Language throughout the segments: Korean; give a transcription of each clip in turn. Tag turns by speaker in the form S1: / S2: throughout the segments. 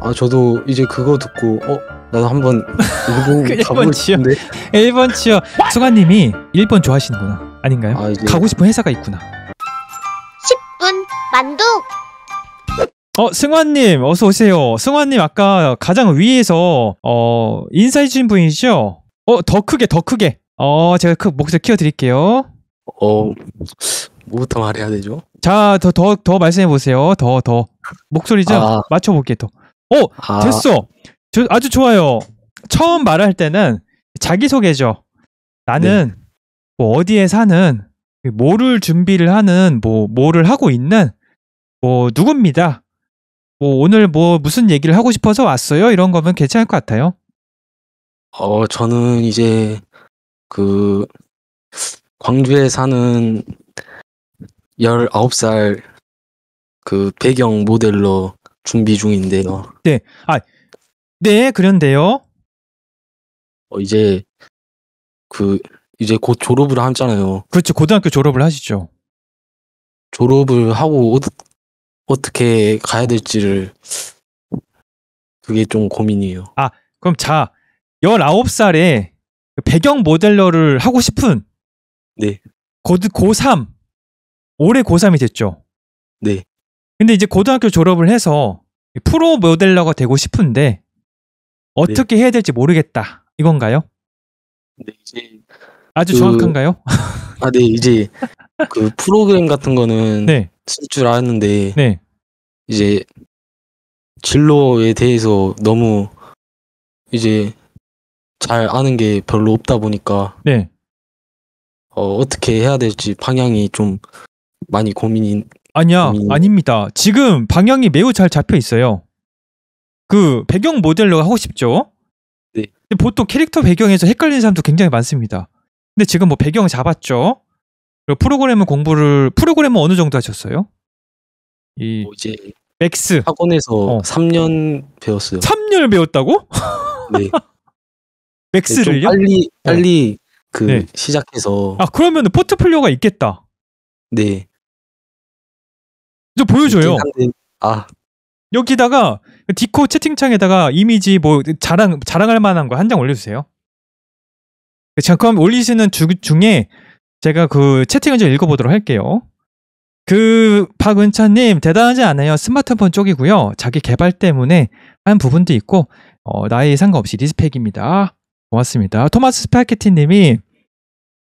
S1: 아 저도 이제 그거 듣고 어 나도 한번 일번그가보일 지역. 1번 치어 수가님이 1번 좋아하시는구나 아닌가요? 아, 이제- 가고 싶은 회사가 있구나 10분 만두 어 승환님 어서 오세요 승환님 아까 가장 위에서 어 인사해 주신 분이시죠? 어 더 크게 더 크게 어 제가 그 목소리 키워드릴게요 어 뭐부터 말해야 되죠? 자 더 더 더 말씀해 보세요 더 더 목소리 좀 아. 맞춰볼게요 더 어, 아. 됐어. 저, 아주 좋아요. 처음 말할 때는 자기소개죠. 나는 네. 뭐 어디에 사는 뭐를 준비를 하는 뭐 뭐를 하고 있는 뭐 누굽니다. 뭐 오늘 뭐 무슨 얘기를 하고 싶어서 왔어요. 이런 거면 괜찮을 것 같아요. 어 저는 이제 그 광주에 사는 19살 그 배경 모델로 준비 중인데요. 네. 아, 네, 그런데요. 어, 이제 그 이제 곧 졸업을 하잖아요. 그렇죠. 고등학교 졸업을 하시죠. 졸업을 하고 어, 어떻게 가야 될지를 그게 좀 고민이에요. 아, 그럼 자, 19살에 그 배경 모델러를 하고 싶은 네. 고, 고3 올해 고3이 됐죠. 네. 근데 이제 고등학교 졸업을 해서 프로 모델러가 되고 싶은데 어떻게 네. 해야 될지 모르겠다 이건가요? 네 이제
S2: 아주 그, 정확한가요?
S1: 아 네 이제 그 프로그램 같은 거는 네. 쓸줄 알았는데 네. 이제 진로에 대해서 너무 이제 잘 아는 게 별로 없다 보니까 네. 어, 어떻게 해야 될지 방향이 좀 많이 고민이 아니야, 음. 아닙니다. 지금 방향이 매우 잘 잡혀 있어요. 그 배경 모델로 하고 싶죠? 네. 보통 캐릭터 배경에서 헷갈리는 사람도 굉장히 많습니다. 근데 지금 뭐 배경 잡았죠? 그리고 프로그램을 공부를 프로그램은 어느 정도 하셨어요? 이뭐 이제 맥스 학원에서 어. 3년 배웠어요. 3년 배웠다고? 네. 맥스를요? 네, 빨리 빨리 어. 그 네. 시작해서 아 그러면 포트폴리오가 있겠다. 네. 그래 보여줘요. 아. 여기다가 디코 채팅창에다가 이미지 뭐 자랑 자랑할 만한 거 한 장 올려주세요. 네, 잠깐 올리시는 주, 중에 제가 그 채팅을 좀 읽어보도록 할게요. 그 박은찬님 대단하지 않아요. 스마트폰 쪽이고요. 자기 개발 때문에 한 부분도 있고 어, 나이에 상관없이 리스펙입니다. 고맙습니다. 토마스 스파게티님이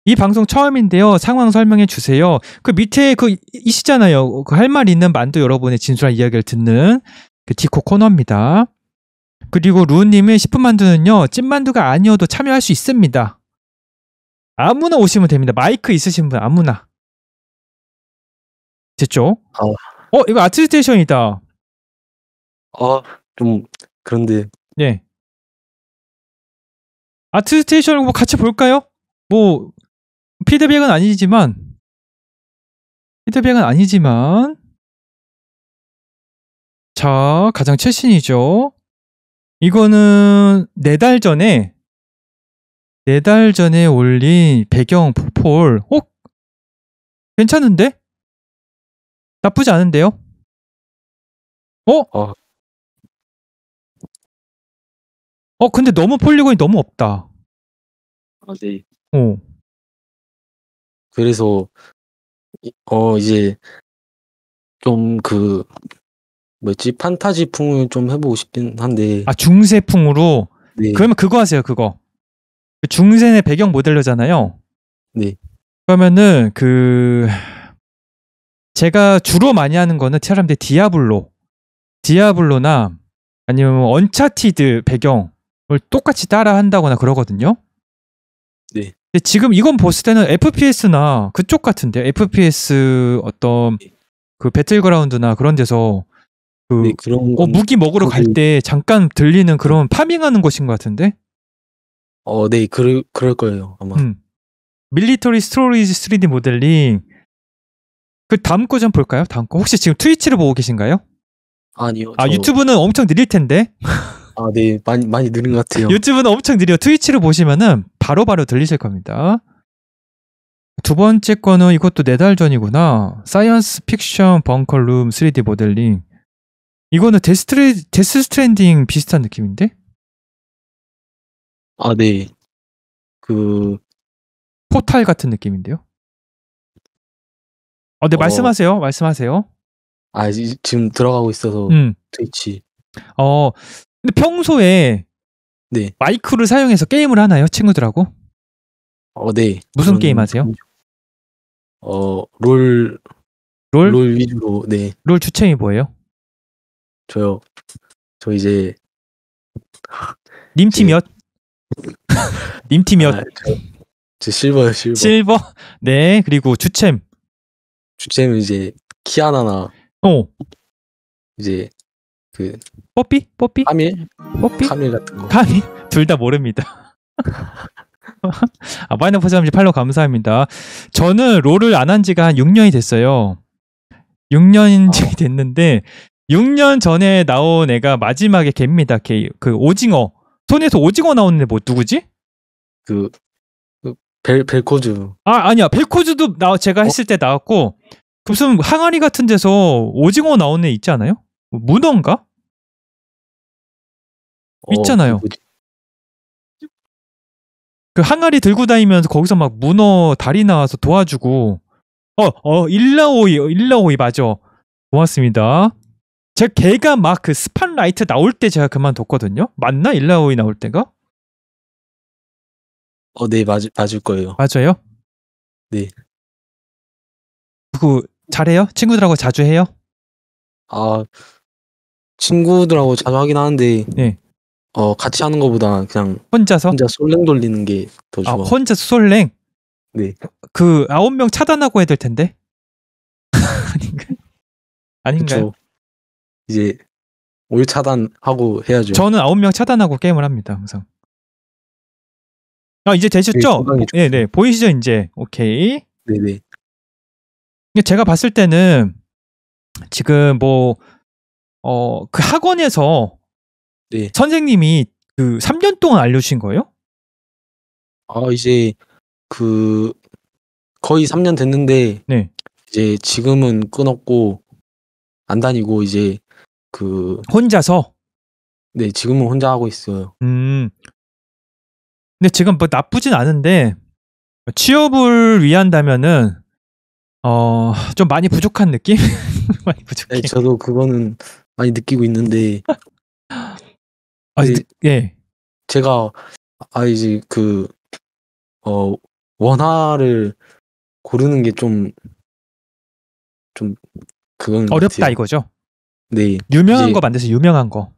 S1: 이 방송 처음인데요. 상황 설명해 주세요. 그 밑에 그 이시잖아요. 그 할 말 있는 만두 여러분의 진솔한 이야기를 듣는 그 디코 코너입니다. 그리고 루님의 10분 만두는요. 찐만두가 아니어도 참여할 수 있습니다. 아무나 오시면 됩니다. 마이크 있으신 분 아무나. 됐죠? 어, 어 이거 아트스테이션이다. 어, 좀 그런데. 예. 아트스테이션을 뭐 같이 볼까요? 뭐 피드백은 아니지만 피드백은 아니지만 자 가장 최신이죠. 이거는 네 달 전에 네 달 전에 올린 배경 폴 어? 괜찮은데? 나쁘지 않은데요? 어? 어. 어 근데 너무 폴리곤이 너무 없다. 아 네. 어. 그래서 어 이제 좀 그 뭐지 판타지풍을 좀 해보고 싶긴 한데 아 중세풍으로 네. 그러면 그거 하세요 그거 그 중세의 배경 모델러잖아요 네 그러면은 그 제가 주로 많이 하는 거는 사람들이 디아블로 디아블로나 아니면 언차티드 배경을 똑같이 따라 한다거나 그러거든요 네 지금 이건 봤을 때는 FPS나 그쪽 같은데 FPS 어떤 네. 그 배틀그라운드나 그런 데서 그 네, 그런 어, 무기 먹으러 갈 때 잠깐 들리는 그런 파밍하는 곳인 것 같은데? 어, 네, 그럴 그럴 거예요 아마. 음. 밀리터리 스토리즈 3D 모델링 그 다음 거 좀 볼까요? 다음 거 혹시 지금 트위치를 보고 계신가요? 아니요. 아 유튜브는 엄청 느릴 텐데. 아, 네, 많이 많이 느린 것 같아요. 유튜브는 엄청 느려. 트위치를 보시면은 바로바로 바로 들리실 겁니다. 두 번째 거는 이것도 네 달 전이구나. 사이언스 픽션 벙커룸 3D 모델링. 이거는 데스트레, 데스 스트랜딩 비슷한 느낌인데? 아, 네. 그, 포탈 같은 느낌인데요? 어, 네, 어... 말씀하세요. 말씀하세요. 아, 지금 들어가고 있어서 음. 트위치. 어, 근데 평소에 네. 마이크를 사용해서 게임을 하나요, 친구들하고? 어, 네. 무슨 게임 하세요? 어, 롤, 롤, 롤 위주로, 네. 롤 주챔이 뭐예요? 저요. 저 이제 님팀 몇? 님티 몇? 아, 저, 저 실버요, 실버. 실버. 네. 그리고 주챔. 주챔은 이제 키아나나. 어. 이제 그 뽀삐? 뽀삐? 카밀? 뽀삐? 카밀 같은 거. 카밀? 둘다 모릅니다. 아, 마이너 포잠지 8로 감사합니다. 저는 롤을 안 한 지가 한 6년이 됐어요. 6년이 어. 아. 됐는데, 6년 전에 나온 애가 마지막에 개입니다. 개, 그 오징어. 손에서 오징어 나오는 애 뭐, 누구지? 그, 그 벨, 벨코즈. 아, 아니야. 벨코즈도 나, 제가 어? 했을 때 나왔고, 무슨 항아리 같은 데서 오징어 나오는 애 있지 않아요? 뭐, 문어인가? 어, 있잖아요. 어, 그 항아리 들고 다니면서 거기서 막 문어 다리 나와서 도와주고 어, 어, 일라오이, 어, 일라오이 맞아. 고맙습니다. 제가 걔가 막 그스판라이트 나올 때 제가 그만뒀거든요. 맞나? 일라오이 나올 때가? 어, 네, 맞, 맞을 거예요. 맞아요? 네. 그, 잘해요? 친구들하고 자주 해요? 아, 친구들하고 자주 하긴 하는데. 네. 어 같이 하는 것보다 그냥 혼자서 혼자 솔랭 돌리는 게더 아, 좋아. 아, 혼자 솔랭. 네. 그 아홉 명 차단하고 해야 될 텐데. 아닌가? 아닌가요? 그쵸. 이제 올 차단하고 해야죠. 저는 아홉 명 차단하고 게임을 합니다 항상. 아 이제 되셨죠? 네, 네, 네 보이시죠 이제 오케이. 네네. 제가 봤을 때는 지금 뭐 어 그 학원에서 네. 선생님이 그 3년 동안 알려주신 거예요? 아 이제 그 거의 3년 됐는데 네. 이제 지금은 끊었고 안 다니고 이제 그 혼자서 네 지금은 혼자 하고 있어요. 음. 근데 지금 뭐 나쁘진 않은데 취업을 위한다면은 어좀 많이 부족한 느낌? 많이 부족해. 네, 저도 그거는 많이 느끼고 있는데 아, 네. 예. 제가 아 이제 그 어 원화를 고르는 게 좀 좀 그건 어렵다 같아요. 이거죠. 네. 유명한 이제, 거 만드세요. 유명한 거.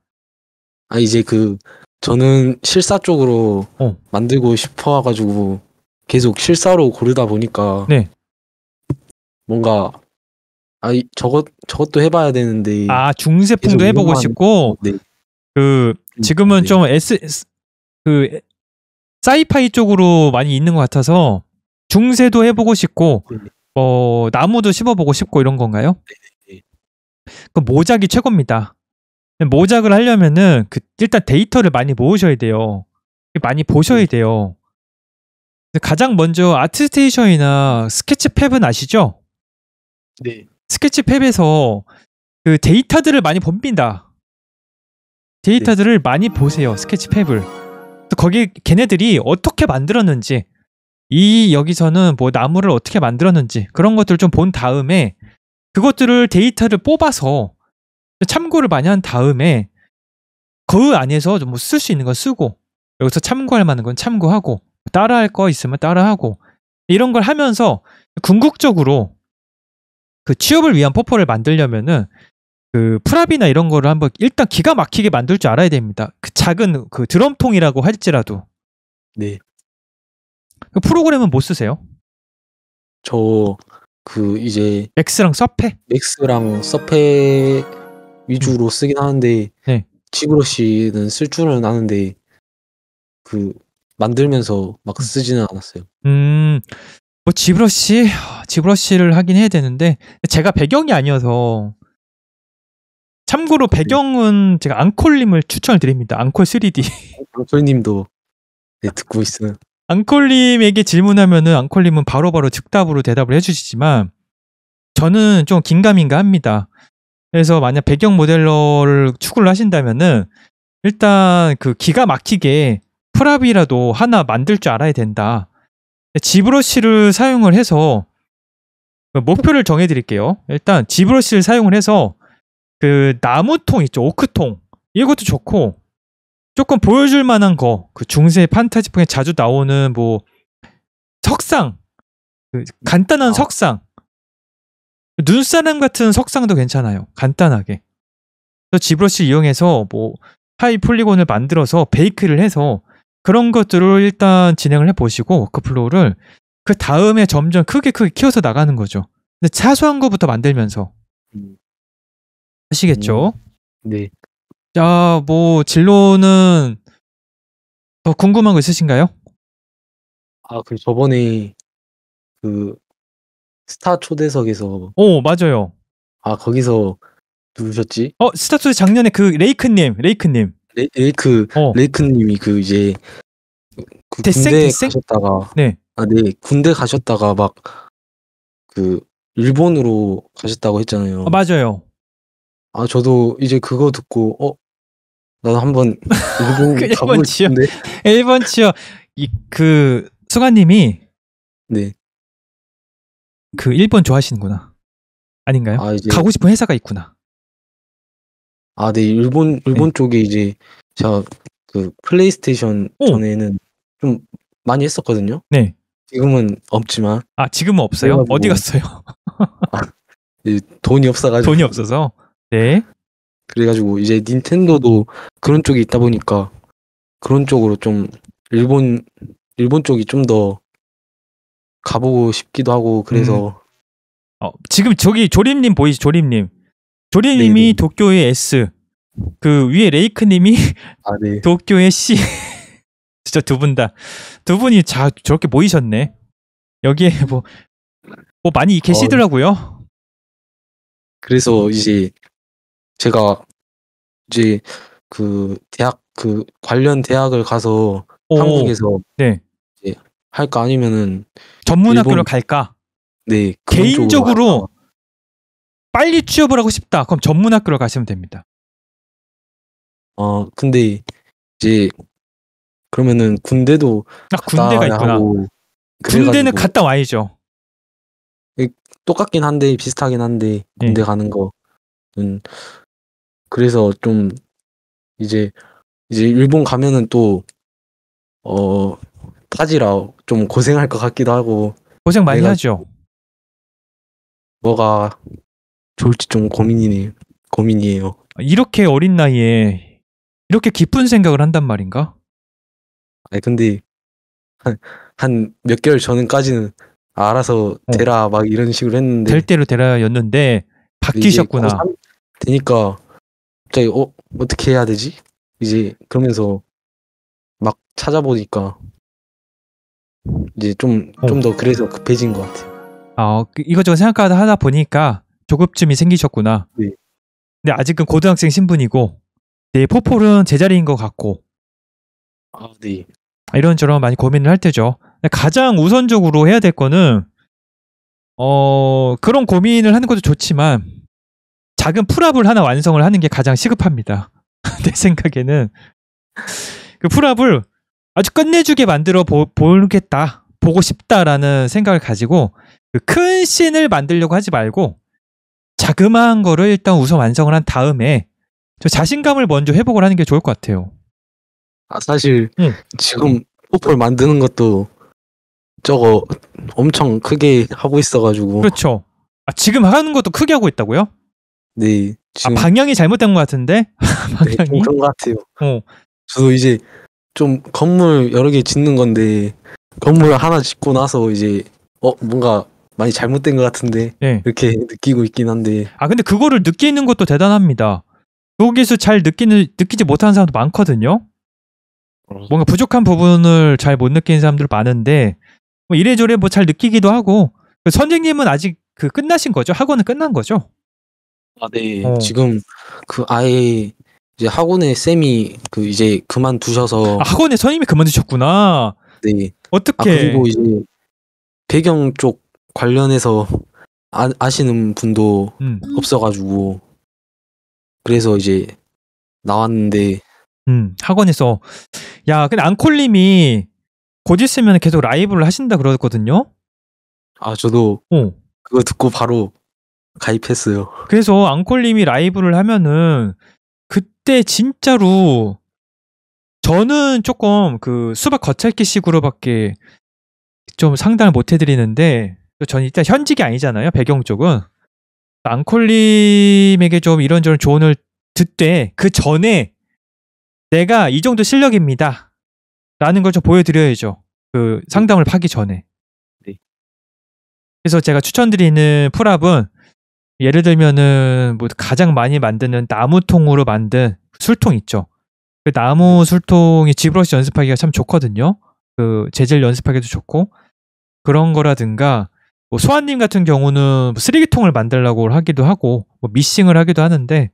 S1: 아 이제 그 저는 실사 쪽으로 어. 만들고 싶어 가지고 계속 실사로 고르다 보니까 네. 뭔가 아 저것 저것도 해봐야 되는데 아 중세풍도 해보고 싶고 네. 그 음, 지금은 네. 좀 S 그 사이파이 쪽으로 많이 있는 것 같아서 중세도 해보고 싶고 뭐 나무도 심어보고 싶고 이런 건가요? 그 모작이 최고입니다. 모작을 하려면은 그 일단 데이터를 많이 모으셔야 돼요. 많이 보셔야 네. 돼요. 가장 먼저 아트스테이션이나 스케치팹은 아시죠? 네. 스케치팹에서 그 데이터들을 많이 봅니다. 데이터들을 네. 많이 보세요. 스케치팹을. 거기 걔네들이 어떻게 만들었는지 이 여기서는 뭐 나무를 어떻게 만들었는지 그런 것들을 좀 본 다음에 그것들을 데이터를 뽑아서 참고를 많이 한 다음에 그 안에서 뭐쓸 수 있는 건 쓰고 여기서 참고할 만한 건 참고하고 따라할 거 있으면 따라하고 이런 걸 하면서 궁극적으로 그 취업을 위한 포포를 만들려면은 그 프랍이나 이런 거를 한번 일단 기가 막히게 만들 줄 알아야 됩니다. 그 작은 그 드럼통이라고 할지라도. 네. 그 프로그램은 못 뭐 쓰세요? 저 그 이제 맥스랑 서페? 맥스랑 서페 위주로 음. 쓰긴 하는데 네. 지브러시는 쓸 줄은 아는데 그 만들면서 막 음. 쓰지는 않았어요. 음. 뭐 지브러시 지브러시를 하긴 해야 되는데 제가 배경이 아니어서 참고로 네. 배경은 제가 앙콜님을 추천을 드립니다. 앙콜 3D. 앙콜님도 네, 듣고 있어요. 앙콜님에게 질문하면은 앙콜님은 바로바로 즉답으로 대답을 해주시지만 저는 좀 긴가민가 합니다. 그래서 만약 배경 모델러를 추구를 하신다면은 일단 그 기가 막히게 프랍이라도 하나 만들 줄 알아야 된다. 지브러쉬를 사용을 해서 목표를 정해드릴게요. 일단 지브러쉬를 사용을 해서 그 나무통 있죠. 오크통. 이것도 좋고 조금 보여줄 만한 거. 그 중세 판타지풍에 자주 나오는 뭐 석상. 그 간단한 아. 석상. 눈사람 같은 석상도 괜찮아요. 간단하게. 그래서 지브러시 이용해서 뭐 하이 폴리곤을 만들어서 베이크를 해서 그런 것들을 일단 진행을 해보시고 워크플로우를 그, 그 다음에 점점 크게 크게 키워서 나가는 거죠. 근데 사소한 것부터 만들면서 음. 하시겠죠. 음, 네. 자, 뭐 진로는 더 궁금한 거 있으신가요? 아, 그 저번에 그 스타 초대석에서 오, 맞아요. 아, 거기서 누구셨지? 어, 스타 초대 작년에 그 레이크 님, 레이크 님. 레, 레이크 어. 레이크 님이 그 이제 그 대생, 군대 대생? 가셨다가 네. 아, 네. 군대 가셨다가 막 그 일본으로 가셨다고 했잖아요. 아, 맞아요. 아 저도 이제 그거 듣고 어 나도 한번 일본 가보고 싶은데 1번 예, 치어 이그 수가님이 네 그 일본 좋아하시는구나 아닌가요? 아, 이제... 가고 싶은 회사가 있구나. 아, 네 일본 일본 네. 쪽에 이제 제가 그 플레이스테이션 오! 전에는 좀 많이 했었거든요. 네. 지금은 없지만. 아 지금은 없어요? 그래가지고... 어디 갔어요? 아, 돈이 없어가지고. 돈이 없어서. 네. 그래가지고 이제 닌텐도도 그런 쪽이 있다 보니까 그런 쪽으로 좀 일본 일본 쪽이 좀 더 가보고 싶기도 하고 그래서 음. 어, 지금 저기 조림님 보이시 조림님 조림님이 네네. 도쿄의 S 그 위에 레이크님이 아, 네. 도쿄의 C 진짜 두분다두 분이 자 저렇게 모이셨네 여기에 뭐, 뭐 많이 어, 계시더라고요 어, 그래서 이제 제가 이제 그 대학 그 관련 대학을 가서 오, 한국에서 네. 이제 할까 아니면은 전문학교를 갈까? 네. 개인적으로 빨리 취업을 하고 싶다. 그럼 전문학교를 가시면 됩니다. 어, 근데 이제 그러면은 군대도 아, 군대가 있구나. 고 군대는 갔다 와야죠. 똑같긴 한데 비슷하긴 한데 군대 네. 가는 거는 그래서 좀 이제 이제 일본 가면은 또어타지라좀 고생할 것 같기도 하고 고생 많이 하죠. 뭐가 좋을지 좀 고민이네 고민이에요. 이렇게 어린 나이에 이렇게 깊은 생각을 한단 말인가? 아니 근데 한몇 한 개월 전까지는 알아서 어. 되라 어. 막 이런 식으로 했는데 될 대로 되라였는데 바뀌셨구나. 되니까 갑자기 어 어떻게 해야 되지? 이제 그러면서 막 찾아보니까 이제 좀 좀더 어. 그래서 급해진 것 같아요. 아, 그, 이것저것 생각하다 하다 보니까 조급증이 생기셨구나. 네. 근데 아직은 고등학생 신분이고, 내 포폴은 제자리인 것 같고. 아, 네. 아, 이런저런 많이 고민을 할 테죠. 가장 우선적으로 해야 될 거는, 어, 그런 고민을 하는 것도 좋지만, 작은 풀업을 하나 완성을 하는 게 가장 시급합니다. 내 생각에는 그 풀업을 아주 끝내주게 만들어 보, 보겠다, 보고 싶다라는 생각을 가지고 그큰 씬을 만들려고 하지 말고 자그마한 거를 일단 우선 완성을 한 다음에 저 자신감을 먼저 회복을 하는 게 좋을 것 같아요. 아 사실 응. 지금 포폴 만드는 것도 저거 엄청 크게 하고 있어가지고 그렇죠. 아 지금 하는 것도 크게 하고 있다고요? 네. 아, 방향이 잘못된 것 같은데? 네, 방향이? 네, 그런 것 같아요. 어. 저도 이제 좀 건물 여러 개 짓는 건데 건물 하나 짓고 나서 이제 어 뭔가 많이 잘못된 것 같은데 네. 이렇게 느끼고 있긴 한데 아 근데 그거를 느끼는 것도 대단합니다. 거기서잘 느끼는 느끼지 못하는 사람도 많거든요. 뭔가 부족한 부분을 잘 못 느끼는 사람들 많은데 뭐 이래저래 뭐 잘 느끼기도 하고 그 선생님은 아직 그 끝나신 거죠? 학원은 끝난 거죠? 아, 네. 어. 지금 그 아예 이제 학원에 쌤이 그 이제 그만두셔서 아, 학원에 선임이 그만두셨구나. 네. 어떻게? 아, 그리고 이제 배경 쪽 관련해서 아, 아시는 분도 음. 없어가지고 그래서 이제 나왔는데. 음 학원에서 야 근데 앙콜님이 곧 있으면 계속 라이브를 하신다 그러거든요. 아 저도 어. 그거 듣고 바로 가입했어요. 그래서 앙콜님이 라이브를 하면은 그때 진짜로 저는 조금 그 수박 겉핥기 식으로밖에 좀 상담을 못 해드리는데 전 일단 현직이 아니잖아요 배경 쪽은 앙콜님에게 좀 이런저런 조언을 듣되 그 전에 내가 이 정도 실력입니다 라는 걸 좀 보여드려야죠 그 상담을 하기 전에 네. 그래서 제가 추천드리는 풀업은 예를 들면은 뭐 가장 많이 만드는 나무통으로 만든 술통 있죠. 그 나무 음. 술통이 집으로시 연습하기가 참 좋거든요. 그 재질 연습하기도 좋고 그런 거라든가 뭐소환님 같은 경우는 뭐 쓰레기통을 만들라고 하기도 하고 뭐 미싱을 하기도 하는데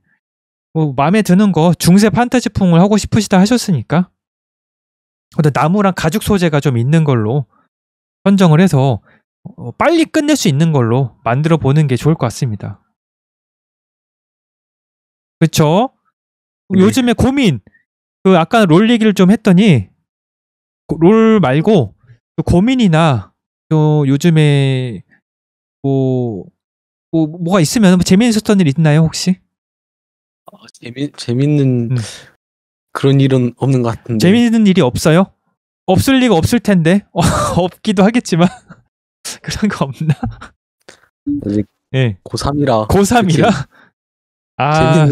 S1: 뭐 마음에 드는 거 중세 판타지풍을 하고 싶으시다 하셨으니까 나무랑 가죽 소재가 좀 있는 걸로 선정을 해서 어, 빨리 끝낼 수 있는 걸로 만들어 보는 게 좋을 것 같습니다. 그쵸? 네. 요즘에 고민. 그 아까 롤 얘기를 좀 했더니 롤 말고 고민이나 또 요즘에 뭐, 뭐 뭐가 있으면 뭐 재미있었던 일 있나요 혹시? 어, 재미 재밌는 음. 그런 일은 없는 것 같은데. 재미있는 일이 없어요? 없을 리가 없을 텐데 없기도 하겠지만. 그런 거 없나? 아직 예. 고3이라. 고3이라? 아.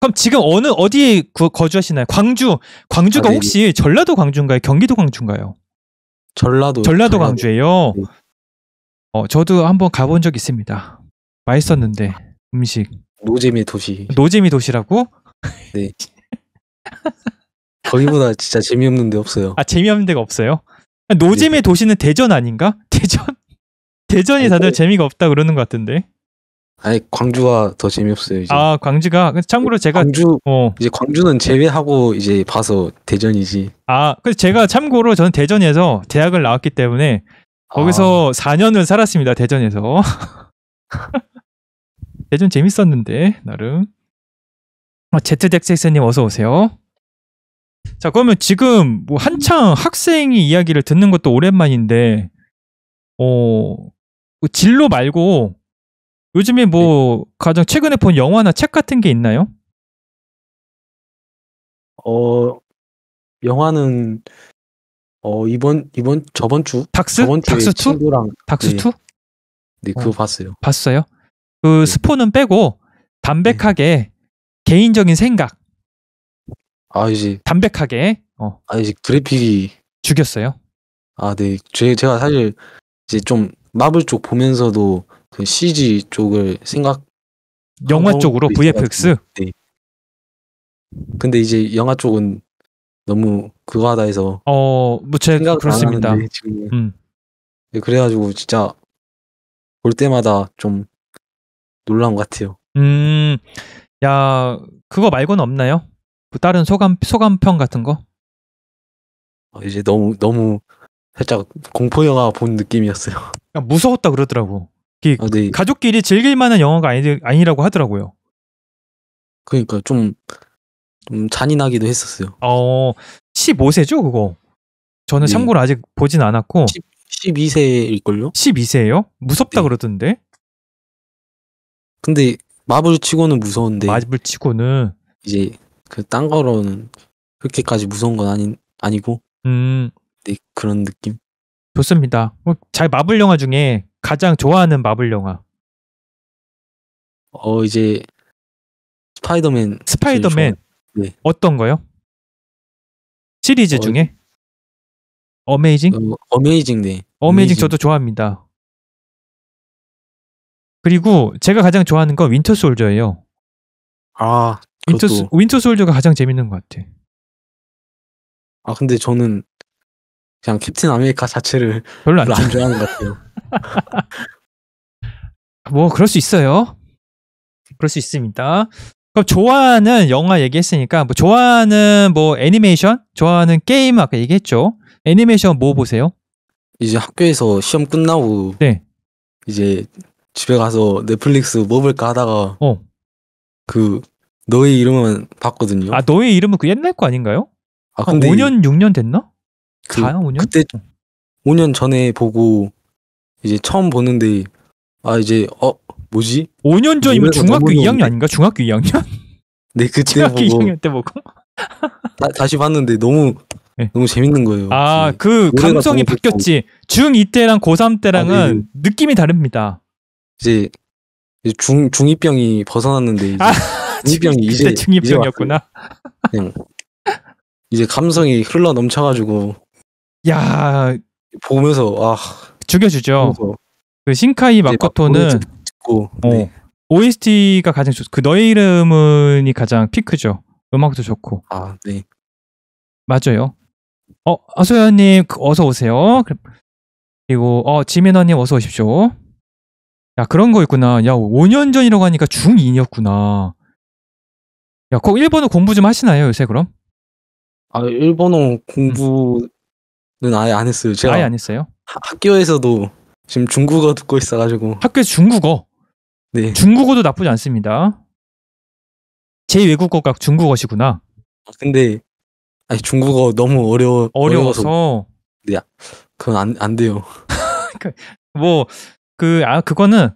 S1: 그럼 지금 어느 어디에 구, 거주하시나요? 광주. 광주가 아니, 네, 네. 혹시 전라도 광주인가요? 경기도 광주인가요? 전라도. 전라도, 전라도. 광주예요. 네. 어, 저도 한번 가본 적 있습니다. 맛있었는데 음식. 노잼미 도시. 노재미 도시라고? 네. 거기보다 진짜 재미없는 데 없어요. 아 재미없는 데가 없어요? 네. 노잼의 네. 도시는 대전 아닌가? 대전? 대전이 다들 뭐- 재미가 없다 그러는 것 같은데. 아니 광주가 더 재미없어요 이제. 아 광주가 참고로 그 제가 광주 어. 이제 광주는 제외하고 이제 봐서 대전이지. 아 그래서 제가 참고로 저는 대전에서 대학을 나왔기 때문에 아. 거기서 아. 4년을 살았습니다 대전에서. 대전 재밌었는데 나름. 어, 제트잭잭스님 어서 오세요. 자 그러면 지금 뭐 한창 학생이 이야기를 듣는 것도 오랜만인데 어그 진로 말고 요즘에 뭐 네. 가장 최근에 본 영화나 책 같은 게 있나요? 어 영화는 어 이번 이번 저번 주 닥스 저번 주에 닥스 2? 친구랑 닥스 2? 네 그거 어, 봤어요. 봤어요? 그 네. 스포는 빼고 담백하게 네. 개인적인 생각. 아 이제 담백하게. 어. 아 이제 그래픽이 죽였어요. 아 네. 제 제가 사실 이제 좀 마블 쪽 보면서도 그 CG 쪽을 생각
S2: 영화 쪽으로 VFX.
S1: 네. 근데 이제 영화 쪽은 너무 그거하다 해서 어, 무채 뭐 그렇습니다. 지금. 음. 네, 그래가지고 진짜 볼 때마다 좀 놀란 것 같아요. 음, 야 그거 말고는 없나요? 그 다른 소감 소감평 같은 거? 어, 이제 너무 너무 살짝 공포 영화 본 느낌이었어요. 아, 무서웠다 그러더라고. 아, 네. 가족끼리 즐길 만한 영화가 아니, 아니라고 하더라고요. 그러니까 좀, 좀 잔인하기도 했었어요. 어, 15세죠 그거. 저는 네. 참고로 아직 보진 않았고 10, 12세일걸요? 12세예요? 무섭다 네. 그러던데. 근데 마블 치고는 무서운데 마블 치고는 이제 그딴 거로는 그렇게까지 무서운 건 아닌 아니고 음 네, 그런 느낌? 좋습니다. 어, 잘 마블 영화 중에 가장 좋아하는 마블 영화. 어 이제 스파이더맨. 스파이더맨. 네. 어떤 거요? 시리즈 어, 중에? 어메이징? 어, 메이징 네. 어메이징 저도 좋아합니다. 그리고 제가 가장 좋아하는 건 윈터 솔저예요. 아, 윈터 윈터 솔저가 가장 재밌는 것 같아. 아, 근데 저는 그냥 캡틴 아메리카 자체를 별로 안, 안 좋아하는 것 같아요. 뭐 그럴 수 있어요. 그럴 수 있습니다. 그럼 좋아하는 영화 얘기했으니까 뭐 좋아하는 뭐 애니메이션, 좋아하는 게임 아까 얘기했죠. 애니메이션 뭐 보세요? 이제 학교에서 시험 끝나고 네. 이제 집에 가서 넷플릭스 뭐 볼까 하다가 어. 그 너의 이름은 봤거든요. 아 너의 이름은 그 옛날 거 아닌가요? 아 근데 5년 6년 됐나? 그 4년 5년? 그때 5년 어. 전에 보고 이제 처음 보는데 아 이제 어 뭐지? 5년 전이면 중학교 2학년 아닌가? 중학교 2학년? 네 그때 중학교 보고 2학년 때 보고 다, 시 봤는데 너무 네. 너무 재밌는 거예요. 아 그 감성이 바뀌었지. 중2 때랑 고3 때랑은 아, 네. 네. 느낌이 다릅니다. 이제 중 중이병이 벗어났는데 이제 아, 중이병이 이제 중이병이었구나. 네. 이제 감성이 흘러 넘쳐가지고 야 보면서 아 죽여주죠. 보면서. 그 신카이 마코토는 듣고, 어, 네. 어, OST가 가장 좋. 그 너의 이름은이 가장 피크죠. 음악도 좋고. 아 네. 맞아요. 어 아소연님 그 어서 오세요. 그리고 어 지민아님 어서 오십시오. 야 그런 거 있구나. 야 5년 전이라고 하니까 중2이었구나. 야, 거 일본어 공부 좀 하시나요, 요새 그럼? 아, 일본어 공부 음. 아예 안 했어요. 제가 아예 안 했어요? 하, 학교에서도 지금 중국어 듣고 있어가지고 학교 중국어. 네. 중국어도 나쁘지 않습니다. 제 외국어가 중국어시구나. 아, 근데 아니 중국어 너무 어려 어려워서, 어려 네, 아, 그건 안, 안 돼요. 그, 뭐 그 아 그거는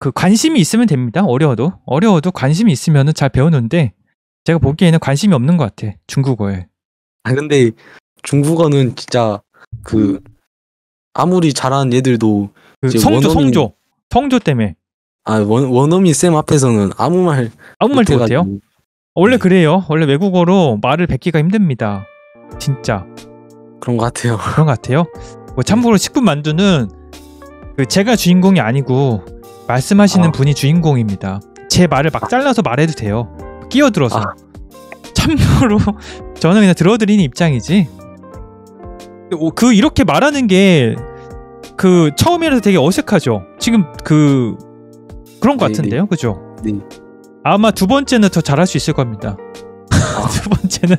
S1: 그 관심이 있으면 됩니다. 어려워도 어려워도 관심이 있으면은 잘 배우는데 제가 보기에는 관심이 없는 것 같아 중국어에. 아 근데 중국어는 진짜 그 아무리 잘하는 얘들도 그 성조 원어민, 성조 성조 때문에 아 원, 원어민 쌤 앞에서는 아무 말 아무 말도 못해요. 원래 그래요. 원래 외국어로 말을 뱉기가 힘듭니다. 진짜 그런 것 같아요. 그런 것 같아요. 뭐 참고로 식품 만두는 그 제가 주인공이 아니고 말씀하시는 아. 분이 주인공입니다. 제 말을 막 잘라서 말해도 돼요. 끼어들어서. 아. 참고로 저는 그냥 들어드리는 입장이지. 그 이렇게 말하는 게 그 처음이라서 되게 어색하죠. 지금 그 그런 것네 같은데요, 네. 그죠? 네. 아마 두 번째는 더 잘할 수 있을 겁니다. 아. 두 번째는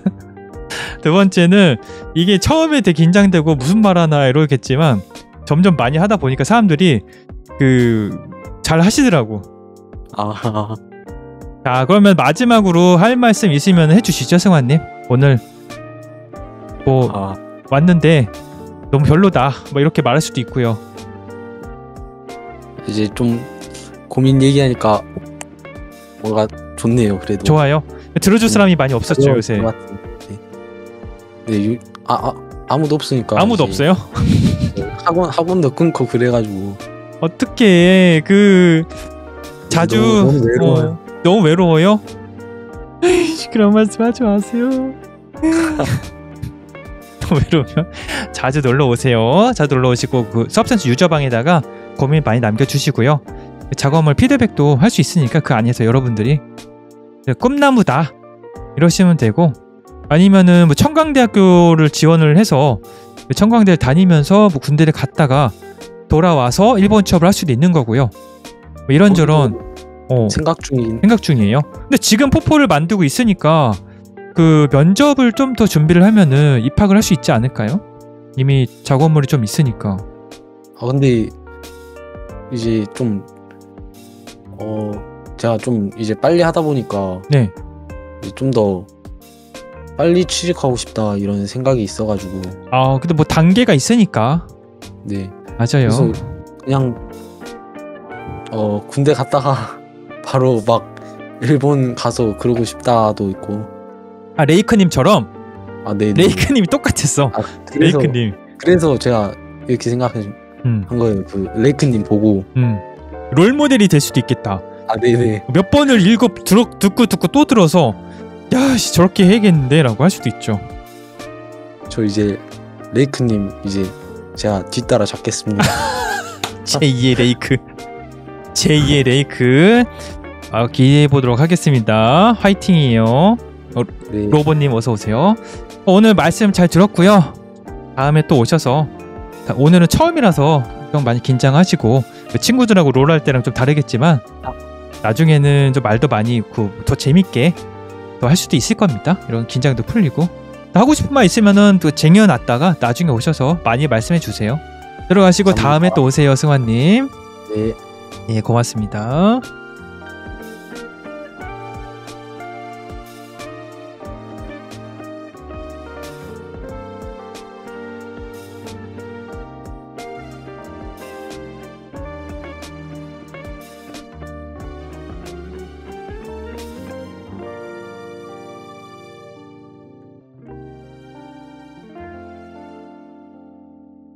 S1: 두 번째는 이게 처음에 되게 긴장되고 무슨 말 하나 이러겠지만 점점 많이 하다 보니까 사람들이 그 잘 하시더라고. 아. 자 그러면 마지막으로 할 말씀 있으면 해주시죠, 승환님 오늘 뭐. 아. 왔는데 너무 별로다 뭐 이렇게 말할 수도 있고요. 이제 좀 고민 얘기하니까 뭔가 좋네요. 그래도 좋아요. 들어줄 음. 사람이 많이 없었죠 요새. 네, 유, 아, 아 아무도 없으니까. 아무도 없어요? 네, 학원 학원도 끊고 그래가지고. 어떻게 그 자주 너무, 너무 외로워요. 어, 너무 외로워요? 그런 말씀 하지 마세요. 외로우면 자주 놀러 오세요. 자주 놀러 오시고 그 서브센스 유저방에다가 고민 많이 남겨주시고요. 작업물 피드백도 할 수 있으니까 그 안에서 여러분들이 꿈나무다 이러시면 되고 아니면은 뭐 청강대학교를 지원을 해서 청강대를 다니면서 뭐 군대를 갔다가 돌아와서 일본 취업을 할 수도 있는 거고요. 뭐 이런저런 어, 생각 중인 생각 중이에요. 근데 지금 포포를 만들고 있으니까 그 면접을 좀 더 준비를 하면은 입학을 할 수 있지 않을까요? 이미 작업물이 좀 있으니까. 아 근데 이제 좀 어, 제가 좀 이제 빨리 하다 보니까 네. 좀 더 빨리 취직하고 싶다 이런 생각이 있어가지고. 아 근데 뭐 단계가 있으니까. 네. 맞아요. 그래서 그냥 어 군대 갔다가 바로 막 일본 가서 그러고 싶다도 있고. 아 레이크님처럼. 아 네, 네. 레이크님이 똑같았어. 아, 그래서, 레이크님. 그래서 제가 이렇게 생각한 음. 거예요. 그 레이크님 보고. 음. 롤 모델이 될 수도 있겠다. 아 네네. 네. 몇 번을 읽고 들어, 듣고 듣고 또 들어서 야씨 저렇게 해야겠는데라고 할 수도 있죠. 저 이제 레이크님 이제 제가 뒤따라 잡겠습니다. 제2의 레이크. 제2의 레이크. 아, 기대해 보도록 하겠습니다. 화이팅이에요. 어, 네. 로봇님 어서 오세요. 어, 오늘 말씀 잘 들었고요. 다음에 또 오셔서 오늘은 처음이라서 좀 많이 긴장하시고 그 친구들하고 롤 할 때랑 좀 다르겠지만 아. 나중에는 좀 말도 많이 있고 더 재밌게 또할 수도 있을 겁니다. 이런 긴장도 풀리고 하고 싶은 말 있으면은 또 쟁여놨다가 나중에 오셔서 많이 말씀해 주세요. 들어가시고 감사합니다. 다음에 또 오세요, 승환님. 네. 예, 고맙습니다.